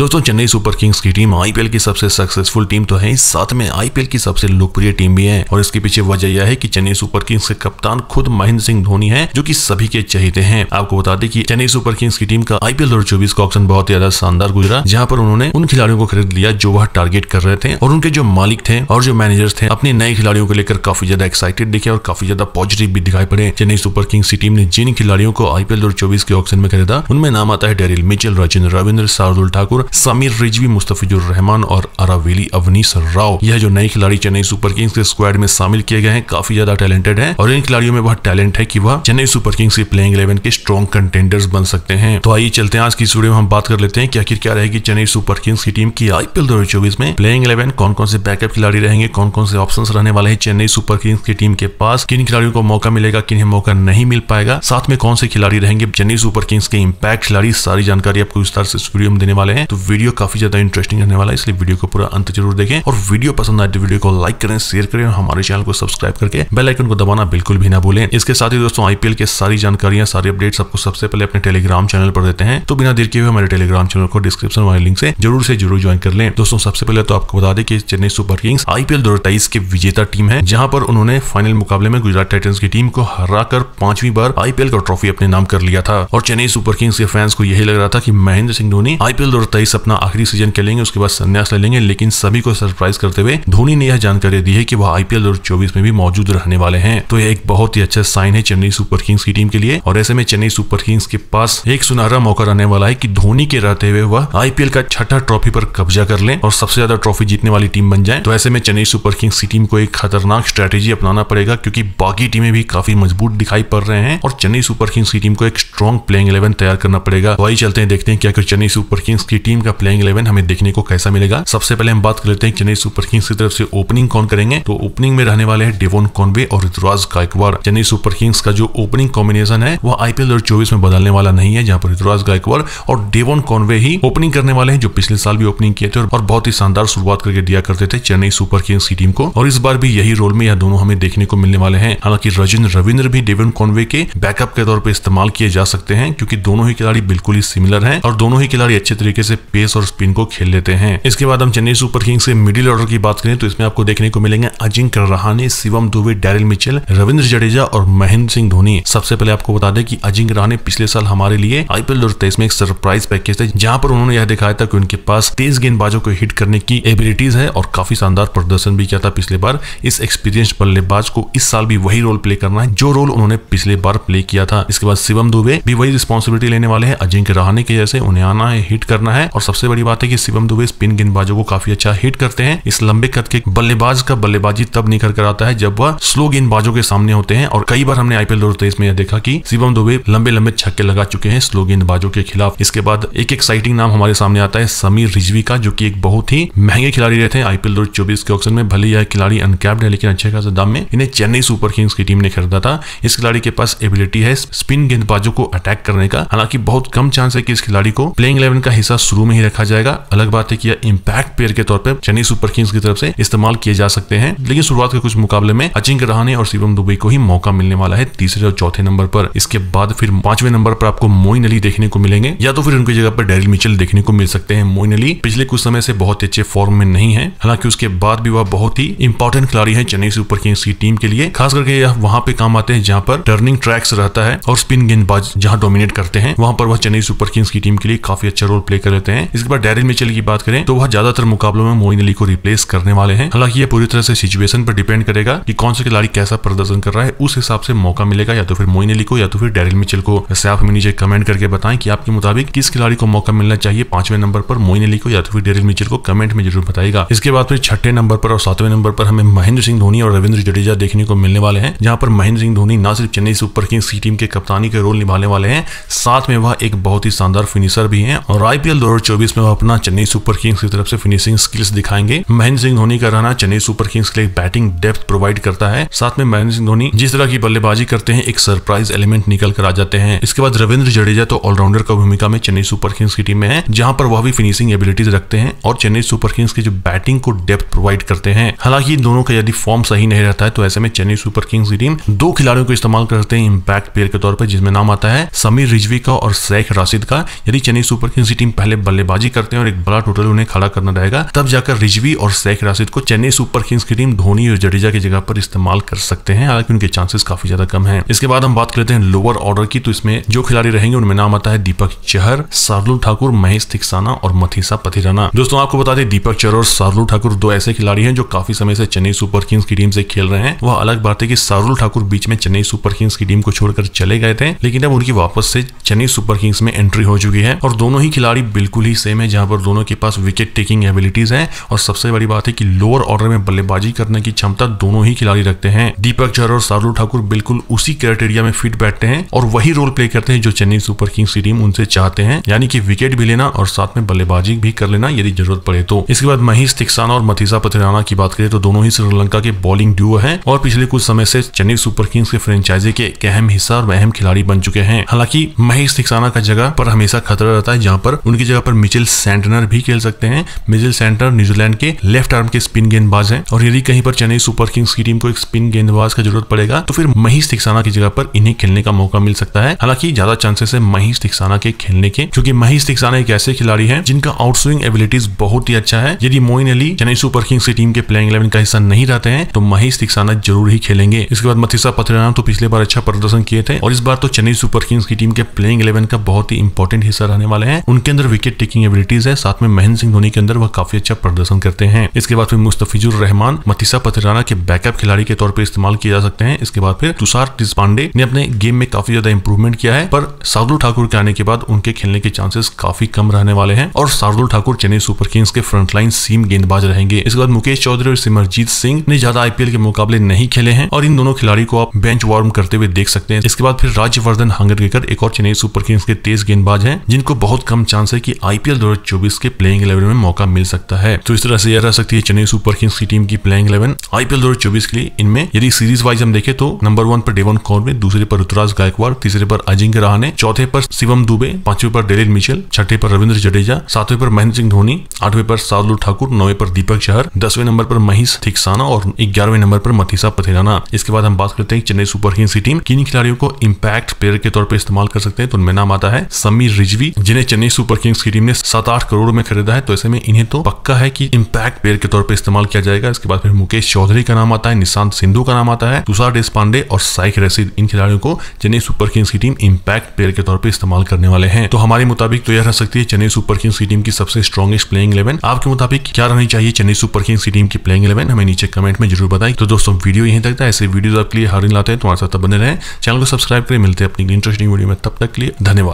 दोस्तों Chennai super Kings की team IPL की सबसे सक्सेसफुल टीम तो है साथ में आईपीएल की सबसे लोकप्रिय टीम भी है और इसके पीछे वजह यह है कि चेन्नई सुपर किंग्स के कप्तान खुद महेंद्र सिंह धोनी है जो कि सभी के चहेते हैं आपको बता दें कि चेन्नई सुपर किंग्स की टीम का आईपीएल दो चौबीस का ऑप्शन बहुत ज्यादा शानदार गुजरा जहाँ पर उन्होंने उन खिलाड़ियों को खरीद लिया जो वह टारगेट कर रहे थे और उनके जो मालिक थे और जो मैनेजर थे अपने नए खिलाड़ियों को लेकर काफी ज्यादा एक्साइटेड दिखे और काफी ज्यादा पॉजिटिव भी दिखाई पड़े चेन्नई सुपर किंग्स की टीम ने जिन खिलाड़ियों को आईपीएल दो के ऑप्शन में खरीदा उनमें नाम आता है डेरिल मिचल रचिन रविंद्र शार्दुल ठाकुर समीर रिजवी मुस्तफिजुर रहमान और अरावेली अवनीश राव यह जो नए खिलाड़ी चेन्नई सुपर किंग्स के स्क्वाड में शामिल किए गए हैं काफी ज्यादा टैलेंटेड हैं और इन खिलाड़ियों में बहुत टैलेंट है कि वह चेन्नई सुपर किंग्स के प्लेइंग इलेवन के स्ट्रॉन्ग कंटेंडर्स बन सकते हैं तो आइए चलते हैं आज की स्टूडियो में हम बात कर लेते हैं कि आखिर क्या रहेगी चेन्नई सुपर किंग्स की टीम की आईपीएल दो में प्लेइंग इलेवन कौन कौन से बैकअप खिलाड़ी रहेंगे कौन कौन से ऑप्शन रहने वाले हैं चेन्नई सुपर किंग्स की टीम के पास किन खिलाड़ियों को मौका मिलेगा किन्हें मौका नहीं मिल पाएगा साथ में कौन से खिलाड़ी रहेंगे चेन्नई सुपर किंग्स के इम्पैक्ट खिलाड़ी सारी जानकारी आपको विस्तार से स्टूडियो में देने वाले हैं तो वीडियो काफी ज्यादा इंटरेस्टिंग रहने वाला है इसलिए वीडियो को पूरा अंत जरूर देखें और वीडियो पसंद आए तो वीडियो को लाइक करें शेयर करें और हमारे चैनल को सब्सक्राइब करके बेल आइकन को दबाना बिल्कुल भी ना भूलें इसके साथ ही दोस्तों आईपीएल के सारी जानकारियां सारी अपडेट्स आपको सबसे पहले अपने टेलीग्राम चैनल पर देते हैं तो बिना देर के हुए हमारे टेलीग्राम चैनल को डिस्क्रिप्शन वाले लिंक से जरूर से जरूर ज्वाइन कर लें दोस्तों सबसे पहले तो आपको बता दें कि चेन्नई सुपर किंग्स आईपीएल दो के विजेता टीम है जहां पर उन्होंने फाइनल मुकाबले में गुजरात टाइटन्स की टीम को हरा कर पांचवी बार आईपीएल का ट्रॉफी अपने नाम कर लिया था और चेन्नई सुपर किंग्स के फैंस को यही लग रहा था कि महेंद्र सिंह धोनी आईपीएल दो साइज अपना आखिरी सीजन खेलेंगे उसके बाद संन्यास ले लेंगे लेकिन सभी को सरप्राइज करते हुए धोनी ने यह जानकारी दी है की वह आईपीएल दो में भी मौजूद रहने वाले हैं तो यह एक बहुत ही अच्छा साइन है चेन्नई सुपर किंग्स की टीम के लिए और ऐसे में चेन्नई सुपर किंग्स के पास एक सुनहरा मौका रहने वाला है की धोनी के रहते हुए वह आईपीएल का छठा ट्रॉफी पर कब्जा कर ले और सबसे ज्यादा ट्रॉफी जीतने वाली टीम बन जाए तो ऐसे में चेन्नई सुपर किंग्स की टीम को एक खतरनाक स्ट्रेटेजी अपनाना पड़ेगा क्योंकि बाकी टीमें भी काफी मजबूत दिखाई पड़ रहे हैं और चेन्नई सुपर किंग्स की टीम को एक स्ट्रॉन्ग प्लेइंग इलेवन तैयार करना पड़ेगा वही तो चलते हैं देखते हैं कि अगर चेन्नई सुपर किंग्स की टीम टीम का प्लेइंग इलेवन हमें देखने को कैसा मिलेगा सबसे पहले हम बात कर लेते हैं चेन्नई सुपर किंग्स की तरफ से ओपनिंग कौन करेंगे तो ओपनिंग में रहने वाले हैं डेवोन कॉन्वे और ऋतुराज गायकवाड़ चेन्नई सुपर किंग्स का जो ओपनिंग कॉम्बिनेशन है वह आईपीएल दो चौबीस में बदलने वाला नहीं है जहां पर ऋतुराज गायकवाड़ और डेवोन कॉन्वे ही ओपनिंग करने वाले हैं जो पिछले साल भी ओपनिंग किए थे और बहुत ही शानदार शुरुआत करके दिया करते थे चेन्नई सुपर किंग्स की टीम को और इस बार भी यही रोल में यह दोनों हमें देखने को मिलने वाले हैं हालांकि रजिन रविंद्र भी डेवन कॉन्वे के बैकअप के तौर पर इस्तेमाल किए जा सकते हैं क्योंकि दोनों ही खिलाड़ी बिल्कुल ही सिमिलर हैं और दोनों ही खिलाड़ी अच्छे तरीके से पेस और स्पिन को खेल लेते हैं इसके बाद हम चेन्नई सुपर किंग्स के मिडिल ऑर्डर की बात करें तो इसमें आपको देखने को मिलेंगे अजिंक रहाने शिवम दुबे डेरिल मिचेल रविंद्र जडेजा और महेंद्र सिंह धोनी सबसे पहले आपको बता दें कि अजिंक रहाने पिछले साल हमारे लिए आईपीएल दो में एक सरप्राइज पैकेज थे जहाँ पर उन्होंने यह दिखाया था की उनके पास तेज गेंदबाजों को हिट करने की एबिलिटीज है और काफी शानदार प्रदर्शन भी किया था पिछले बार इस एक्सपीरियंस बल्लेबाज को इस साल भी वही रोल प्ले करना है जो रोल उन्होंने पिछले बार प्ले किया था इसके बाद शिवम दुबे भी वही रिस्पॉन्सिबिलिटी लेने वाले हैं अजिंक रहाने के जैसे उन्हें आना है हिट करना है और सबसे बड़ी बात है कि शिवम दुबे स्पिन गेंदबाजों को काफी अच्छा हिट करते हैं इस लंबे कद के बल्लेबाज का बल्लेबाजी तब निखर कर आता है जब वह स्लो गेंदबाजों के सामने होते हैं और कई बार हमने आईपीएल दो हजार तेईस में यह देखा की शिवम दुबे लंबे लंबे छक्के लगा चुके हैं स्लो गेंदबाजों के खिलाफ इसके बाद एक एक्साइटिंग नाम हमारे सामने आता है समीर रिजवी का जो की एक बहुत ही महंगे खिलाड़ी रहते हैं आईपीएल दो के ऑप्शन में भले यह खिलाड़ी अनकैप्ड है लेकिन अच्छे खास दाम में इन्हें चेन्नई सुपर किंग्स की टीम ने खरीदा था इस खिलाड़ी के पास एबिलिटी है स्पिन गेंदबाजों को अटैक करने का हालांकि बहुत कम चांस है कि इस खिलाड़ी को प्लेइंग इलेवन का हिस्सा शुरू शुरू में ही रखा जाएगा अलग बात है कि यह इम्पैक्ट प्लेयर के तौर पर चेन्नई सुपर किंग्स की तरफ से इस्तेमाल किए जा सकते हैं लेकिन शुरुआत के कुछ मुकाबले में अजिंक्य रहाने और शिवम दुबई को ही मौका मिलने वाला है तीसरे और चौथे नंबर पर इसके बाद फिर पांचवें नंबर पर आपको मोइन अली देखने को मिलेंगे या तो फिर उनकी जगह पर डेरिल मिचल देखने को मिल सकते हैं मोइन अली पिछले कुछ समय से बहुत अच्छे फॉर्म में नहीं है हालांकि उसके बाद भी वह बहुत ही इंपॉर्टेंट खिलाड़ी है चेन्नई सुपर किंग्स की टीम के लिए खास करके यह वहां पे काम आते हैं जहां पर टर्निंग ट्रैक्स रहता है और स्पिन गेंदबाज जहां डोमिनेट करते हैं वहां पर वह चेन्नई सुपर किंग्स की टीम के लिए काफी अच्छा रोल प्ले कर लेते हैं सकते हैं इसके बाद डेरिन मिचेल की बात करें तो वह ज्यादातर मुकाबलों में मोइन अली को रिप्लेस करने वाले हैं हालांकि यह पूरी तरह से सिचुएशन पर डिपेंड करेगा कि कौन सा खिलाड़ी कैसा प्रदर्शन कर रहा है उस हिसाब से मौका मिलेगा या तो फिर मोइन अली को या तो फिर डेरिल मिचेल को वैसे आप हमें नीचे कमेंट करके बताएं कि आपके मुताबिक किस खिलाड़ी को मौका मिलना चाहिए पांचवे नंबर पर मोइन अली को या तो फिर डेरिल मिचेल को कमेंट में जरूर बताएगा इसके बाद फिर छठे नंबर पर और सातवें नंबर पर हमें महेंद्र सिंह धोनी और रविंद्र जडेजा देखने को मिलने वाले हैं जहां पर महेंद्र सिंह धोनी न सिर्फ चेन्नई सुपर किंग्स की टीम के कप्तानी के रोल निभाने वाले हैं साथ में वह एक बहुत ही शानदार फिनिशर भी हैं और आईपीएल दो 2024 में वो अपना चेन्नई सुपर किंग्स की तरफ से फिनिशिंग स्किल्स दिखाएंगे महेंद्र सिंह धोनी का रहना चेन्नई सुपर किंग्स के लिए बैटिंग डेप्थ प्रोवाइड करता है साथ में महेंद्र सिंह धोनी जिस तरह की बल्लेबाजी करते हैं एक सरप्राइज एलिमेंट निकल कर आ जाते हैं इसके बाद रविंद्र जडेजा तो ऑलराउंडर का भूमिका में चेन्नई सुपर किंग्स की टीम में है जहां पर वह भी फिनिशिंग एबिलिटीज रखते हैं और चेन्नई सुपर किंग्स की जो बैटिंग को डेप्थ प्रोवाइड करते हैं हालांकि इन दोनों का यदि फॉर्म सही नहीं रहता है तो ऐसे में चेन्नई सुपर किंग्स की टीम दो खिलाड़ियों को इस्तेमाल करते हैं इम्पैक्ट प्लेयर के तौर पर जिसमें नाम आता है समीर रिजवी का और शेख राशिद का यदि चेन्नई सुपर किंग्स की टीम पहले बल्लेबाजी करते हैं और एक बड़ा टोटल उन्हें खड़ा करना रहेगा तब जाकर रिजवी और शेख राशिद को चेन्नई सुपर किंग्स की टीम धोनी और जडेजा की जगह पर इस्तेमाल कर सकते हैं हालांकि उनके चांसेस काफी ज्यादा कम है इसके बाद हम बात करते हैं लोअर ऑर्डर की तो इसमें जो खिलाड़ी रहेंगे उनमें नाम आता है दीपक चहर शार्दुल ठाकुर महेश थिकसाना और मथीसा पथिराना दोस्तों आपको बता दें दीपक चहर और शार्दुल ठाकुर दो ऐसे खिलाड़ी हैं जो काफी समय से चेन्नई सुपर किंग्स की टीम से खेल रहे हैं वह अलग बात है कि शार्दुल ठाकुर बीच में चेन्नई सुपर किंग्स की टीम को छोड़कर चले गए थे लेकिन अब उनकी वापस से चेन्नई सुपर किंग्स में एंट्री हो चुकी है और दोनों ही खिलाड़ी बिल्कुल बिल्कुल ही सेम है जहां पर दोनों के पास विकेट टेकिंग एबिलिटीज हैं और सबसे बड़ी बात है कि लोअर ऑर्डर में बल्लेबाजी करने की क्षमता दोनों ही खिलाड़ी रखते हैं दीपक झर और शार्दुल ठाकुर बिल्कुल उसी क्राइटेरिया में फिट बैठते हैं और वही रोल प्ले करते हैं जो चेन्नई सुपर किंग्स की टीम उनसे चाहते हैं यानी कि विकेट भी लेना और साथ में बल्लेबाजी भी कर लेना यदि जरूरत पड़े तो इसके बाद महेश तिक्साना और मथीसा पथिराना की बात करें तो दोनों ही श्रीलंका के बॉलिंग ड्यू है और पिछले कुछ समय से चेन्नई सुपर किंग्स के फ्रेंचाइजी के एक अहम हिस्सा और अहम खिलाड़ी बन चुके हैं हालांकि महेश तिक्साना का जगह पर हमेशा खतरा रहता है जहाँ पर उनकी जगह जगह पर मिचिल सेंटनर भी खेल सकते हैं मिचिल सेंटनर न्यूजीलैंड के लेफ्ट आर्म के स्पिन गेंदबाज हैं और यदि कहीं पर चेन्नई सुपर किंग्स की टीम को एक स्पिन गेंदबाज का जरूरत पड़ेगा तो फिर महेश तिक्साना की जगह पर इन्हें खेलने का मौका मिल सकता है हालांकि ज्यादा चांसेस है महेश तिक्साना के खेलने के क्योंकि महेश तिक्साना एक ऐसे खिलाड़ी है जिनका आउटस्विंग एबिलिटीज बहुत ही अच्छा है यदि मोइन अली चेन्नई सुपर किंग्स की टीम के प्लेइंग इलेवन का हिस्सा नहीं रहते हैं तो महेश तिक्साना जरूर ही खेलेंगे इसके बाद मथिसा पथराना तो पिछले बार अच्छा प्रदर्शन किए थे और इस बार तो चेन्नई सुपर किंग्स की टीम के प्लेइंग इलेवन का बहुत ही इंपॉर्टेंट हिस्सा रहने वाले हैं उनके अंदर विकेट विकेट टेकिंग एबिलिटीज है साथ में महेंद्र सिंह धोनी के अंदर वह काफी अच्छा प्रदर्शन करते हैं इसके बाद फिर मुस्तफिजुर रहमान मतीसा पथराना के बैकअप खिलाड़ी के तौर पर इस्तेमाल किए जा सकते हैं इसके बाद फिर तुषार पांडे ने अपने गेम में काफी ज्यादा इंप्रूवमेंट किया है पर शार्दुल ठाकुर के आने के बाद उनके खेलने के चांसेस काफी कम रहने वाले हैं और शार्दुल ठाकुर चेन्नई सुपर किंग्स के फ्रंटलाइन सीम गेंदबाज रहेंगे इसके बाद मुकेश चौधरी और सिमरजीत सिंह ने ज्यादा आईपीएल के मुकाबले नहीं खेले हैं और इन दोनों खिलाड़ी को आप बेंच वार्म करते हुए देख सकते हैं इसके बाद फिर राज्यवर्धन हांगरवेकर एक और चेन्नई सुपर किंग्स के तेज गेंदबाज हैं जिनको बहुत कम चांस है कि आईपीएल दो चौबीस के प्लेइंग इलेवन में मौका मिल सकता है तो इस तरह से यह रह सकती है चेन्नई सुपर किंग्स की टीम की प्लेइंग इलेवन आईपीएल दो चौबीस के लिए इनमें यदि सीरीज वाइज हम देखें तो नंबर वन पर डेवन कॉर्बे दूसरे पर ऋतुराज गायकवाड़ तीसरे पर अजिंक्य रहाने चौथे पर शिवम दुबे पांचवे पर डेलिन मिचेल छठे पर रविंद्र जडेजा सातवें पर महेंद्र सिंह धोनी आठवें पर सादुल ठाकुर नौवे पर दीपक शहर दसवें नंबर पर महेश थिकसाना और ग्यारहवें नंबर पर मथीसा पथेराना इसके बाद हम बात करते हैं चेन्नई सुपर किंग्स की टीम किन खिलाड़ियों को इम्पैक्ट प्लेयर के तौर पर इस्तेमाल कर सकते हैं तो उनमें नाम आता है समीर रिजवी जिन्हें चेन्नई सुपर किंग्स की टीम ने सात आठ करोड़ में खरीदा है तो ऐसे में इन्हें तो पक्का है कि इम्पैक्ट प्लेयर के तौर पर इस्तेमाल किया जाएगा इसके बाद फिर मुकेश चौधरी का नाम आता है निशांत सिंधु का नाम आता है तुषार देश पांडे और साइक रसीद इन खिलाड़ियों को चेन्नई सुपर किंग्स की टीम इम्पैक्ट प्लेयर के तौर पर इस्तेमाल करने वाले हैं तो हमारे मुताबिक तो यह रह सकती है चेन्नई सुपर किंग्स की टीम की सबसे स्ट्रॉगेस्ट प्लेइंग इलेवन आपके मुताबिक क्या रहनी चाहिए चेन्नई सुपर किंग्स की टीम की प्लेइंग इलेवन हमें नीचे कमेंट में जरूर बताएं तो दोस्तों वीडियो यहीं तक था ऐसे वीडियो आपके लिए हर लाते हैं तुम्हारे साथ बने रहें चैनल को सब्सक्राइब करें मिलते हैं अपनी इंटरेस्टिंग वीडियो में तब तक के लिए धन्यवाद